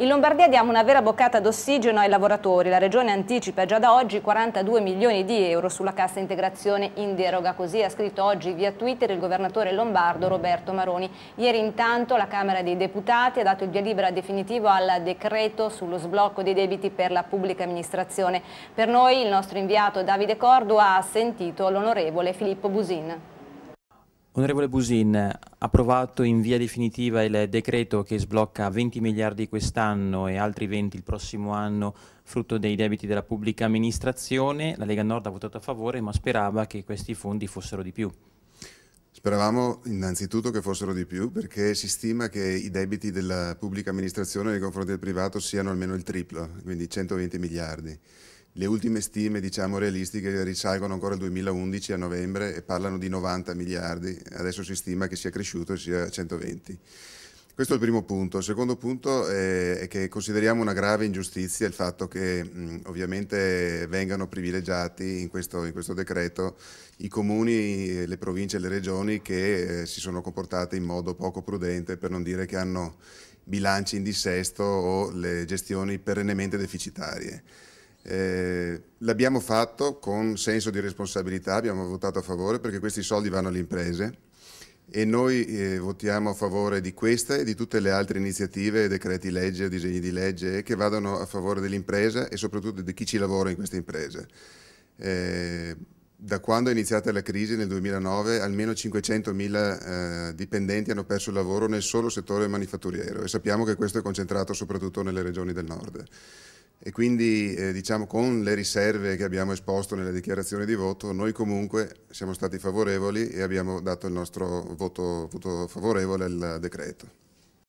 In Lombardia diamo una vera boccata d'ossigeno ai lavoratori. La Regione anticipa già da oggi 42 milioni di euro sulla cassa integrazione in deroga. Così ha scritto oggi via Twitter il governatore lombardo Roberto Maroni. Ieri intanto la Camera dei Deputati ha dato il via libera definitivo al decreto sullo sblocco dei debiti per la pubblica amministrazione. Per noi il nostro inviato Davide Cordo ha sentito l'onorevole Filippo Busin. Onorevole Busin, approvato in via definitiva il decreto che sblocca 20 miliardi quest'anno e altri 20 il prossimo anno frutto dei debiti della pubblica amministrazione, la Lega Nord ha votato a favore ma sperava che questi fondi fossero di più. Speravamo innanzitutto che fossero di più perché si stima che i debiti della pubblica amministrazione nei confronti del privato siano almeno il triplo, quindi 120 miliardi. Le ultime stime, diciamo realistiche, risalgono ancora al 2011 a novembre e parlano di 90 miliardi, adesso si stima che sia cresciuto e sia 120. Questo è il primo punto. Il secondo punto è che consideriamo una grave ingiustizia il fatto che ovviamente vengano privilegiati in questo, in questo, decreto i comuni, le province e le regioni che eh, si sono comportate in modo poco prudente, per non dire che hanno bilanci in dissesto o le gestioni perennemente deficitarie. Eh, l'abbiamo fatto con senso di responsabilità, abbiamo votato a favore perché questi soldi vanno alle imprese e noi eh, votiamo a favore di questa e di tutte le altre iniziative, decreti legge, disegni di legge che vadano a favore dell'impresa e soprattutto di chi ci lavora in queste imprese. Eh, da quando è iniziata la crisi nel 2009 almeno 500.000 eh, dipendenti hanno perso il lavoro nel solo settore manifatturiero e sappiamo che questo è concentrato soprattutto nelle regioni del nord e quindi eh, diciamo con le riserve che abbiamo esposto nelle dichiarazioni di voto noi comunque siamo stati favorevoli e abbiamo dato il nostro voto, voto favorevole al decreto.